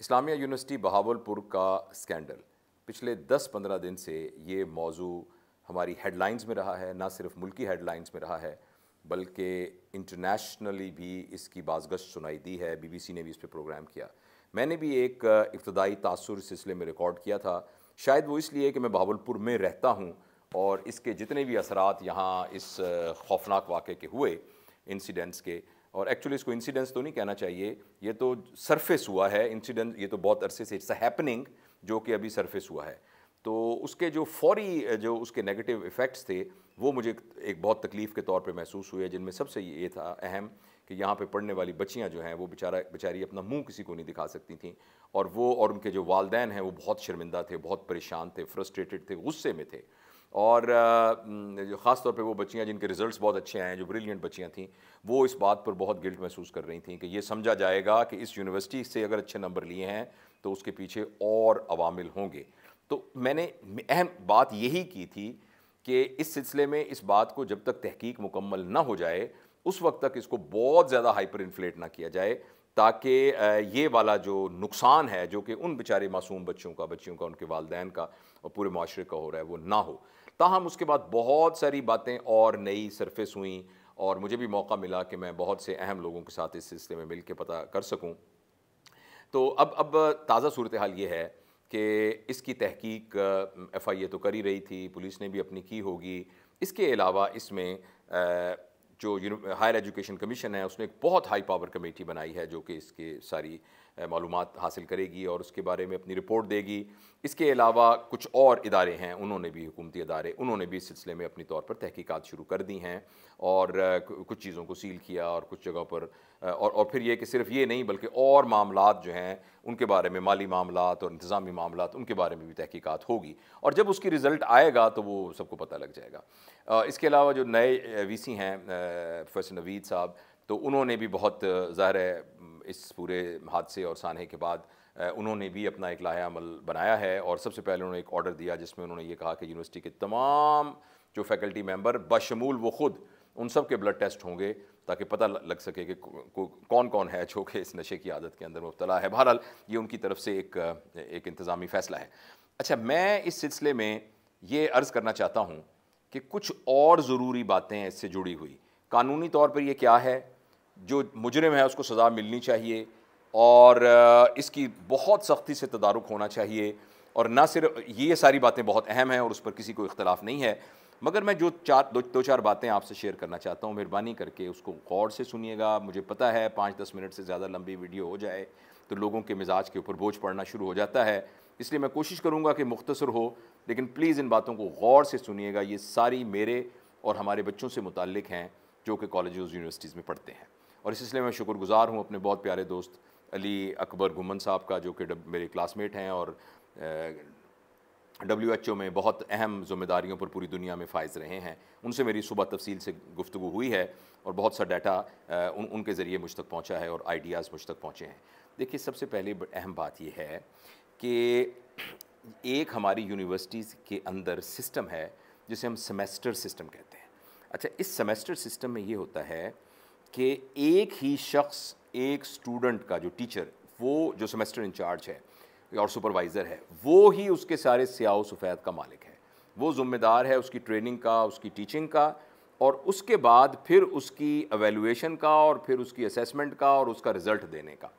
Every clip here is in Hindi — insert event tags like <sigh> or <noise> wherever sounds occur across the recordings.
इस्लामिया यूनिवर्सिटी बहावलपुर का स्कैंडल पिछले 10-15 दिन से ये मौजू हमारी हेडलाइंस में रहा है ना सिर्फ मुल्की हेडलाइंस में रहा है बल्कि इंटरनेशनली भी इसकी बाजगश सुनाई दी है बीबीसी ने भी इस पर प्रोग्राम किया मैंने भी एक इब्तदाई तासर इस सिलसिले में रिकॉर्ड किया था शायद वो इसलिए कि मैं बहावलपुर में रहता हूँ और इसके जितने भी असरात यहाँ इस खौफनाक वाक़े के हुए इंसिडेंट्स के और एक्चुअली इसको इंसिडेंस तो नहीं कहना चाहिए ये तो सरफेस हुआ है इंसिडेंस ये तो बहुत अरसे से इट्स हैपनिंग जो कि अभी सरफेस हुआ है तो उसके जो फौरी जो उसके नेगेटिव इफ़ेक्ट्स थे वो मुझे एक बहुत तकलीफ़ के तौर पे महसूस हुए जिनमें सबसे ये था अहम कि यहाँ पे पढ़ने वाली बच्चियाँ जो हैं वो बेचारा बेचारी अपना मुंह किसी को नहीं दिखा सकती थी और वो और उनके जो वालदेन हैं वो बहुत शर्मिंदा थे बहुत परेशान थे फ्रस्ट्रेटेड थे गुस्से में थे और जो ख़ास तौर पे वो बच्चियाँ जिनके रिजल्ट्स बहुत अच्छे आए हैं जो ब्रिलियंट बच्चियाँ थीं वो इस बात पर बहुत गिल्ट महसूस कर रही थी कि ये समझा जाएगा कि इस यूनिवर्सिटी से अगर अच्छे नंबर लिए हैं तो उसके पीछे और अवामिल होंगे तो मैंने अहम बात यही की थी कि इस सिलसिले में इस बात को जब तक तहकीक मुकम्मल ना हो जाए उस वक्त तक इसको बहुत ज़्यादा हाइपर इन्फ्लेट ना किया जाए ताकि ये वाला जो नुकसान है जो कि उन बेचारे मासूम बच्चों का बच्चियों का उनके वालदेन का और पूरे माशरे का हो रहा है वो ना हो ताहम उसके बाद बहुत सारी बातें और नई सरफेस हुई और मुझे भी मौका मिला कि मैं बहुत से अहम लोगों के साथ इस सिलसिले में मिल के पता कर सकूँ तो अब अब ताज़ा सूरत हाल ये है कि इसकी तहकीक एफ आई ए तो कर ही रही थी पुलिस ने भी अपनी की होगी इसके अलावा इसमें जो हायर एजुकेशन कमीशन है उसने एक बहुत हाई पावर कमेटी बनाई है जो कि इसके सारी मालूम हासिल करेगी और उसके बारे में अपनी रिपोर्ट देगी इसके अलावा कुछ और इदारे हैं उन्होंने भी हुकूमती अदारे उन्होंने भी इस सिलसिले में अपनी तौर पर तहकीक़ात शुरू कर दी हैं और कुछ चीज़ों को सील किया और कुछ जगहों पर और और फिर ये कि सिर्फ ये नहीं बल्कि और मामला जो हैं उनके बारे में माली मामला और इंतज़ामी मामला उनके बारे में भी तहकीक़ात होगी और जब उसकी रिज़ल्ट आएगा तो वो सबको पता लग जाएगा इसके अलावा जो नए वी हैं प्रोफेसर नवीद साहब तो उन्होंने भी बहुत ज़ाहिर है इस पूरे हादसे और सानहे के बाद उन्होंने भी अपना एक लाया अमल बनाया है और सबसे पहले उन्होंने एक ऑर्डर दिया जिसमें उन्होंने ये कहा कि यूनिवर्सिटी के तमाम जो फैकल्टी मेम्बर बशमूल वो ख़ुद उन सब के ब्लड टेस्ट होंगे ताकि पता लग सके कि कौन कौन है जो कि इस नशे की आदत के अंदर मुबतला है बहरहाल ये उनकी तरफ से एक एक इंतज़ामी फ़ैसला है अच्छा मैं इस सिलसिले में ये अर्ज़ करना चाहता हूँ कि कुछ और ज़रूरी बातें इससे जुड़ी हुई कानूनी तौर पर यह क्या है जो मुजरम है उसको सज़ा मिलनी चाहिए और इसकी बहुत सख्ती से तदारक होना चाहिए और ना सिर्फ ये सारी बातें बहुत अहम हैं और उस पर किसी को इख्तलाफ नहीं है मगर मैं जो चार दो दो चार बातें आपसे शेयर करना चाहता हूँ मेहरबानी करके उसको गौर से सुनिएगा मुझे पता है पाँच दस मिनट से ज़्यादा लंबी वीडियो हो जाए तो लोगों के मिजाज के ऊपर बोझ पड़ना शुरू हो जाता है इसलिए मैं कोशिश करूँगा कि मुख्तसर हो लेकिन प्लीज़ इन बातों को गौर से सुनिएगा ये सारी मेरे और हमारे बच्चों से मुतल हैं जो कि कॉलेज यूनिवर्सिटीज़ में पढ़ते हैं और इस सिलसिले में शुक्रगुजार हूँ अपने बहुत प्यारे दोस्त अली अकबर घुमन साहब का जो कि मेरे क्लासमेट हैं और डब्ल्यू एच ओ में बहुत अहम जिम्मेदारियों पर पूरी दुनिया में फायज रहे हैं उनसे मेरी सुबह तफसील से गुफ्तु हुई है और बहुत सा डाटा उन उनके ज़रिए मुझ तक पहुँचा है और आइडियाज़ मुझ तक पहुँचे हैं देखिए सबसे पहले अहम बात यह है कि एक हमारी यूनिवर्सिटीज़ के अंदर सिस्टम है जिसे हम सेमेस्टर सिस्टम कहते हैं अच्छा इस सेमेस्टर सिस्टम में ये होता है कि एक ही शख्स एक स्टूडेंट का जो टीचर वो जो सेमेस्टर इंचार्ज है और सुपरवाइज़र है वो ही उसके सारे सियाह सफ़ैद का मालिक है वो ज़िम्मेदार है उसकी ट्रेनिंग का उसकी टीचिंग का और उसके बाद फिर उसकी एवेलुएशन का और फिर उसकी असेसमेंट का और उसका रिज़ल्ट देने का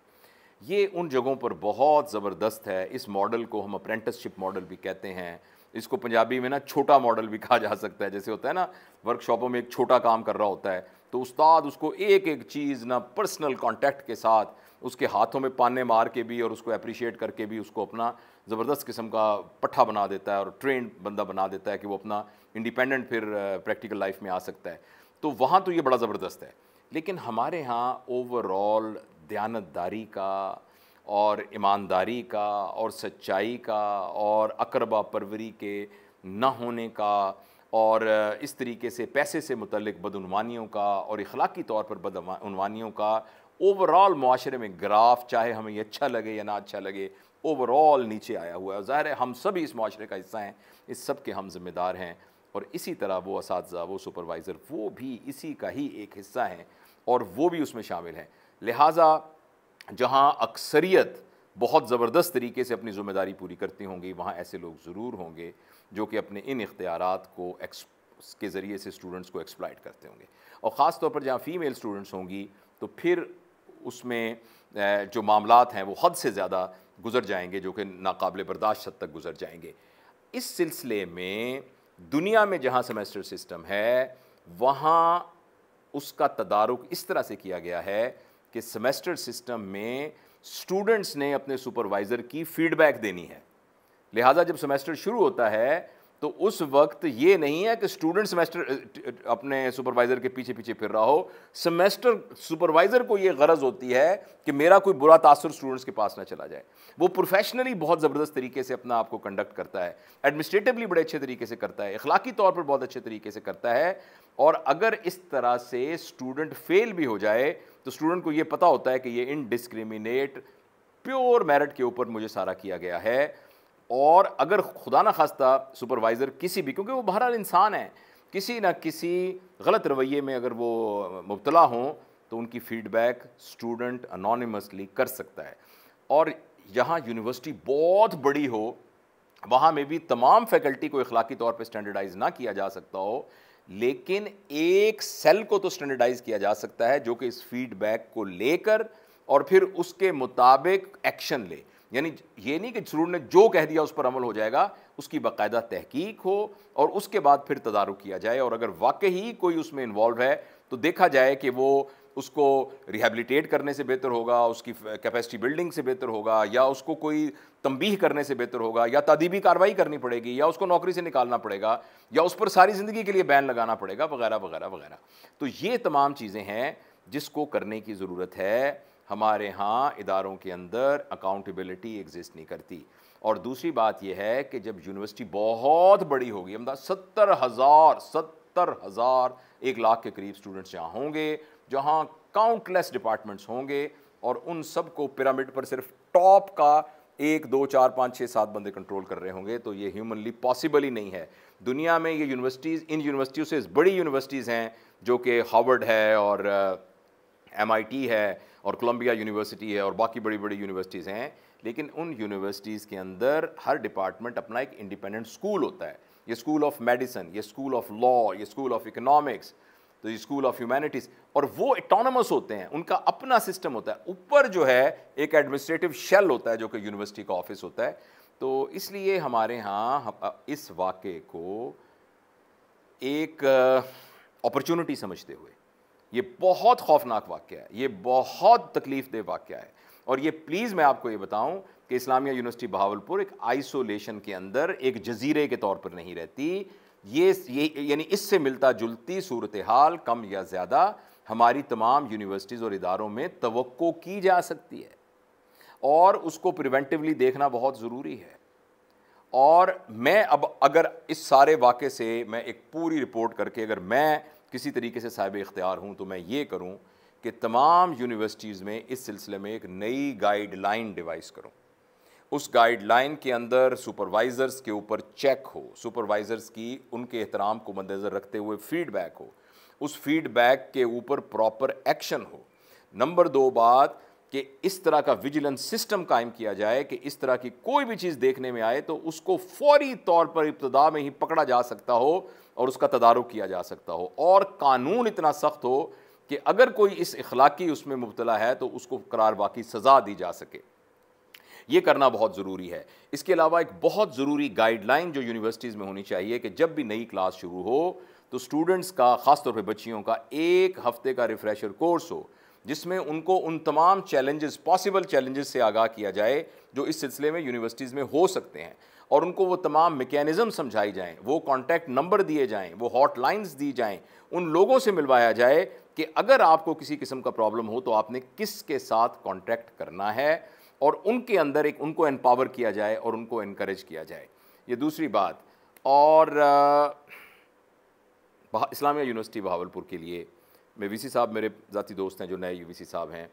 ये उन जगहों पर बहुत ज़बरदस्त है इस मॉडल को हम अप्रेंटिसशिप मॉडल भी कहते हैं इसको पंजाबी में ना छोटा मॉडल भी कहा जा सकता है जैसे होता है ना वर्कशॉपों में एक छोटा काम कर रहा होता है तो उस्ताद उसको एक एक चीज़ ना पर्सनल कॉन्टैक्ट के साथ उसके हाथों में पाने मार के भी और उसको अप्रिशिएट करके भी उसको अपना ज़बरदस्त किस्म का पट्ठा बना देता है और ट्रेंड बंदा बना देता है कि वो अपना इंडिपेंडेंट फिर प्रैक्टिकल लाइफ में आ सकता है तो वहाँ तो ये बड़ा ज़बरदस्त है लेकिन हमारे यहाँ ओवरऑल दयानतदारी का और ईमानदारी का और सच्चाई का और अकरबा परवरी के न होने का और इस तरीके से पैसे से मुतलक बदनवानियों का और इखलाकी तौर पर बदनवानियों का ओवरऑल माशरे में ग्राफ चाहे हमें अच्छा लगे या ना अच्छा लगे ओवरऑल नीचे आया हुआ है ज़ाहिर है हम सभी इस माशरे का हिस्सा हैं इस सब के हम जिम्मेदार हैं और इसी तरह वो इस वो सुपरवाइज़र वो भी इसी का ही एक हिस्सा हैं और वो भी उसमें शामिल हैं लिहाजा जहाँ अक्सरियत बहुत ज़बरदस्त तरीके से अपनी ज़िम्मेदारी पूरी करती होंगी वहाँ ऐसे लोग ज़रूर होंगे जो कि अपने इन इख्तियार को एक्स के ज़रिए से स्टूडेंट्स को एक्सप्लाइट करते होंगे और ख़ास तौर पर जहाँ फ़ीमेल स्टूडेंट्स होंगी तो फिर उसमें जो मामला हैं वो हद से ज़्यादा गुजर जाएंगे जो कि नाकबिल बर्दाश्त हद तक गुजर जाएंगे इस सिलसिले में दुनिया में जहाँ सेमेस्टर सिस्टम है वहाँ उसका तदारुक इस तरह से किया गया है कि सेमेस्टर सिस्टम में स्टूडेंट्स ने अपने सुपरवाइज़र की फ़ीडबैक देनी है लिहाजा जब सेमेस्टर शुरू होता है तो उस वक्त ये नहीं है कि स्टूडेंट सेमेस्टर अपने सुपरवाइज़र के पीछे पीछे फिर रहा हो सेमेस्टर सुपरवाइज़र को ये गरज होती है कि मेरा कोई बुरा तासर स्टूडेंट्स के पास ना चला जाए वो प्रोफेशनली बहुत ज़बरदस्त तरीके से अपना आपको कंडक्ट करता है एडमिनिस्ट्रेटिवली बड़े अच्छे तरीके से करता है इखलाकी तौर पर बहुत अच्छे तरीके से करता है और अगर इस तरह से स्टूडेंट फेल भी हो जाए तो स्टूडेंट को ये पता होता है कि ये इनडिसक्रिमिनेट प्योर मेरिट के ऊपर मुझे सारा किया गया है और अगर खुदा न खास्ता सुपरवाइज़र किसी भी क्योंकि वो बहरहाल इंसान है किसी न किसी गलत रवैये में अगर वो मुबतला हों तो उनकी फ़ीडबैक स्टूडेंट अनोनमसली कर सकता है और यहाँ यूनिवर्सिटी बहुत बड़ी हो वहाँ में भी तमाम फैकल्टी को अखलाकी तौर पर स्टैंडर्डाइज ना किया जा सकता हो लेकिन एक सेल को तो स्टैंडर्डाइज किया जा सकता है जो कि इस फीडबैक को लेकर और फिर उसके मुताबिक एक्शन ले यानी ये नहीं कि जरूर ने जो कह दिया उस पर अमल हो जाएगा उसकी बाकायदा तहकीक हो और उसके बाद फिर तदारुक किया जाए और अगर वाकई कोई उसमें इन्वॉल्व है तो देखा जाए कि वो उसको रिहेबलीटेट करने से बेहतर होगा उसकी कैपेसिटी बिल्डिंग से बेहतर होगा या उसको कोई तंबीह करने से बेहतर होगा या तदीबी कार्रवाई करनी पड़ेगी या उसको नौकरी से निकालना पड़ेगा या उस पर सारी ज़िंदगी के लिए बैन लगाना पड़ेगा वगैरह वगैरह वगैरह तो ये तमाम चीज़ें हैं जिसको करने की ज़रूरत है हमारे यहाँ इदारों के अंदर अकाउंटेबिलिटी एग्जिस्ट नहीं करती और दूसरी बात यह है कि जब यूनिवर्सिटी बहुत बड़ी होगी अमदा सत्तर हज़ार सत्तर हज़ार एक लाख के करीब स्टूडेंट्स यहाँ होंगे जहाँ काउंटलेस डिपार्टमेंट्स होंगे और उन सब को पिरामिड पर सिर्फ टॉप का एक दो चार पाँच छः सात बंदे कंट्रोल कर रहे होंगे तो ये ह्यूमनली पॉसिबल ही नहीं है दुनिया में ये यूनिवर्सिटीज़ इन यूनिवर्सिटियों से बड़ी यूनिवर्सिटीज़ हैं जो कि हावर्ड है और एम है और कोलम्बिया यूनिवर्सिटी है और बाकी बड़ी बड़ी यूनिवर्सिटीज़ हैं लेकिन उन यूनिवर्सिटीज़ के अंदर हर डिपार्टमेंट अपना एक इंडिपेंडेंट स्कूल होता है ये स्कूल ऑफ मेडिसन ये स्कूल ऑफ लॉ ये स्कूल ऑफ इकोनॉमिक्स तो ये स्कूल ऑफ ह्यूमैनिटीज़ और वो इटोनमस होते हैं उनका अपना सिस्टम होता है ऊपर जो है एक एडमिनिस्ट्रेटिव शेल होता है जो कि यूनिवर्सिटी का ऑफिस होता है तो इसलिए हमारे यहाँ इस वाक्य को एक अपॉर्चुनिटी समझते हुए ये बहुत खौफनाक वाक्य है ये बहुत तकलीफ दे वाक्य है और ये प्लीज़ मैं आपको ये बताऊं कि इस्लामिया यूनिवर्सिटी बहावलपुर एक आइसोलेशन के अंदर एक जजीरे के तौर पर नहीं रहती ये ये यानी इससे मिलता जुलती सूरत हाल कम या ज़्यादा हमारी तमाम यूनिवर्सिटीज़ और इदारों में तो की जा सकती है और उसको प्रिवेंटिवली देखना बहुत ज़रूरी है और मैं अब अगर इस सारे वाक़े से मैं एक पूरी रिपोर्ट करके अगर मैं किसी तरीके से साहिब इख्तियार हूँ तो मैं ये करूँ कि तमाम यूनिवर्सिटीज़ में इस सिलसिले में एक नई गाइडलाइन डिवाइस करूँ उस गाइडलाइन के अंदर सुपरवाइज़र्स के ऊपर चेक हो सुपरवाइज़र्स की उनके एहतराम को मद्देनज़र रखते हुए फ़ीडबैक हो उस फीडबैक के ऊपर प्रॉपर एक्शन हो नंबर दो बात कि इस तरह का विजिलेंस सिस्टम कायम किया जाए कि इस तरह की कोई भी चीज़ देखने में आए तो उसको फौरी तौर पर इब्तदा में ही पकड़ा जा सकता हो और उसका तदारुक किया जा सकता हो और कानून इतना सख्त हो कि अगर कोई इस इखलाकी उसमें मुबतला है तो उसको करार बाकी सज़ा दी जा सके ये करना बहुत ज़रूरी है इसके अलावा एक बहुत ज़रूरी गाइडलाइन जो यूनिवर्सिटीज़ में होनी चाहिए कि जब भी नई क्लास शुरू हो तो स्टूडेंट्स का ख़ासतौर पर बच्चियों का एक हफ्ते का रिफ़्रेशर कोर्स हो जिसमें उनको उन तमाम चैलेंजेस पॉसिबल चैलेंजेस से आगाह किया जाए जो इस सिलसिले में यूनिवर्सिटीज़ में हो सकते हैं और उनको वो तमाम मेकेनिज़म समझाई जाएँ वो कॉन्टैक्ट नंबर दिए जाएँ वो हॉटलाइंस दी जाएँ उन लोगों से मिलवाया जाए कि अगर आपको किसी किस्म का प्रॉब्लम हो तो आपने किस के साथ कॉन्टैक्ट करना है और उनके अंदर एक उनको एम्पावर किया जाए और उनको इनक्रेज किया जाए ये दूसरी बात और इस्लामिया यूनिवर्सिटी बहावलपुर के लिए मैं वी सी साहब मेरे ज़ाती दोस्त हैं जो नए यू साहब हैं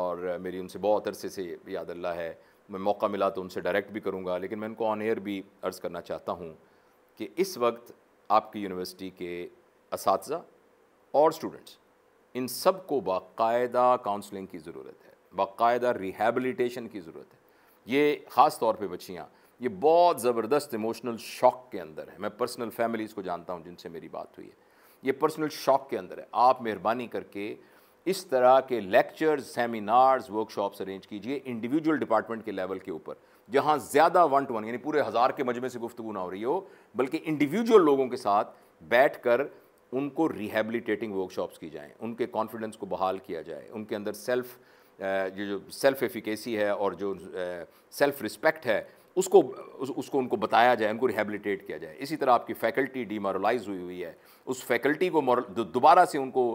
और मेरी उनसे बहुत अरसे से याद अल्लाह है मैं मौका मिला तो उनसे डायरेक्ट भी करूँगा लेकिन मैं उनको ऑन एयर भी अर्ज़ करना चाहता हूँ कि इस वक्त आपकी यूनिवर्सिटी के इस और स्टूडेंट्स इन सब को बाकायदा काउंसलिंग की ज़रूरत है बाकायदा रिहेबलीटेशन की ज़रूरत है ये ख़ास तौर पे बच्चियाँ ये बहुत ज़बरदस्त इमोशनल शॉक के अंदर है मैं पर्सनल फैमिलीज़ को जानता हूँ जिनसे मेरी बात हुई है ये पर्सनल शॉक के अंदर है आप मेहरबानी करके इस तरह के लेक्चर्स सेमिनार्स वर्कशॉप्स अरेंज कीजिए इंडिविजुअल डिपार्टमेंट के लेवल के ऊपर जहाँ ज़्यादा वन टू वन यानी पूरे हज़ार के मजमे से गुफ्तु ना हो रही हो बल्कि इंडिविजुअल लोगों के साथ बैठ कर उनको रिहेबलीटेटिंग वर्कशॉप्स की जाएँ उनके कॉन्फिडेंस को बहाल किया जाए उनके अंदर सेल्फ जो सेल्फ एफिकेसी है और जो सेल्फ रिस्पेक्ट है उसको उस, उसको उनको बताया जाए उनको रिहेबिलिटेट किया जाए इसी तरह आपकी फैकल्टी डीमोरलाइज हुई हुई है उस फैकल्टी को दोबारा से उनको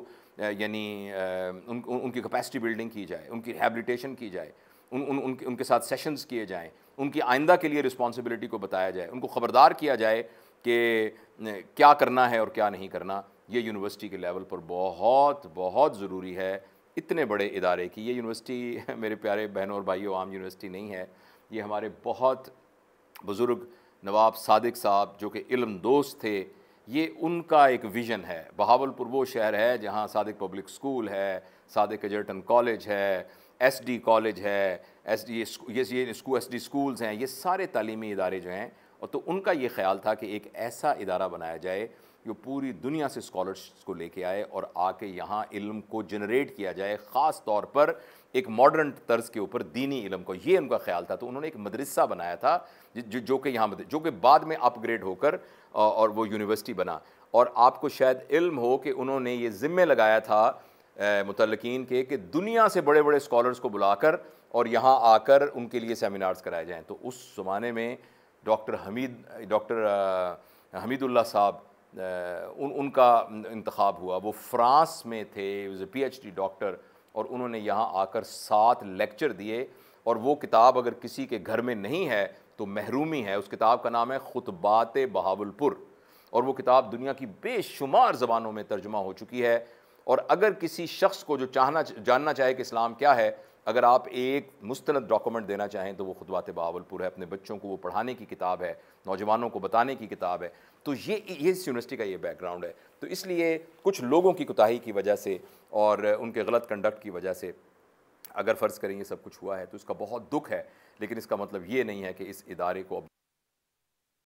यानी उन, उन, उनकी कैपेसिटी बिल्डिंग की जाए उनकी रिहेबिलिटेशन की जाए उन, उन, उनके उनके साथ सेशंस किए जाएँ उनकी आइंदा के लिए रिस्पॉन्सिबिलिटी को बताया जाए उनको ख़बरदार किया जाए कि क्या करना है और क्या नहीं करना ये यूनिवर्सिटी के लेवल पर बहुत बहुत ज़रूरी है इतने बड़े इदारे की ये यूनिवर्सिटी <laughs> मेरे प्यारे बहनों और भाइयों आम यूनिवर्सिटी नहीं है ये हमारे बहुत बुज़ुर्ग नवाब सादिक साहब जो कि इल्म दोस्त थे ये उनका एक विज़न है बहावलपुर वो शहर है जहाँ सादिक पब्लिक स्कूल है सादिक एजर्टन कॉलेज है एस डी कॉलेज है एस डी ये ये स्कूल एस डी स्कूल्स हैं ये सारे तालीमी इदारे जो हैं और तो उनका ये ख्याल था कि एक ऐसा इदारा बनाया जाए वो पूरी दुनिया से स्कॉलरशिप्स को लेके आए और आके यहाँ इल्म को जनरेट किया जाए ख़ास तौर पर एक मॉडर्न तर्ज के ऊपर दीनी इलम को ये उनका ख्याल था तो उन्होंने एक मदरसा बनाया था जो जो कि यहाँ जो कि बाद में अपग्रेड होकर और वो यूनिवर्सिटी बना और आपको शायद इल्म हो कि उन्होंने ये ज़िम्मे लगाया था मुतलकिन के कि दुनिया से बड़े बड़े स्कॉलर्स को बुलाकर और यहाँ आकर उनके लिए सेमिनार्स कराए जाएँ तो उस ज़माने में डॉक्टर हमीद डॉक्टर हमीदुल्ला साहब उन उनका इंतखब हुआ वो फ्रांस में थे पी एच डी डॉक्टर और उन्होंने यहाँ आकर सात लेक्चर दिए और वो किताब अगर किसी के घर में नहीं है तो महरूमी है उस किताब का नाम है खुतबात बहावलपुर और वो किताब दुनिया की बेशुमार ज़बानों में तर्जुमा हो चुकी है और अगर किसी शख्स को जो चाहना जानना चाहे कि इस्लाम क्या है अगर आप एक मुस्तंद डॉक्यूमेंट देना चाहें तो वो खुदवात बहावलपुर है अपने बच्चों को वो पढ़ाने की किताब है नौजवानों को बताने की किताब है तो ये ये इस यूनिवर्सिटी का ये बैकग्राउंड है तो इसलिए कुछ लोगों की कोताही की वजह से और उनके गलत कंडक्ट की वजह से अगर फ़र्ज़ करें ये सब कुछ हुआ है तो इसका बहुत दुख है लेकिन इसका मतलब ये नहीं है कि इस इदारे को अब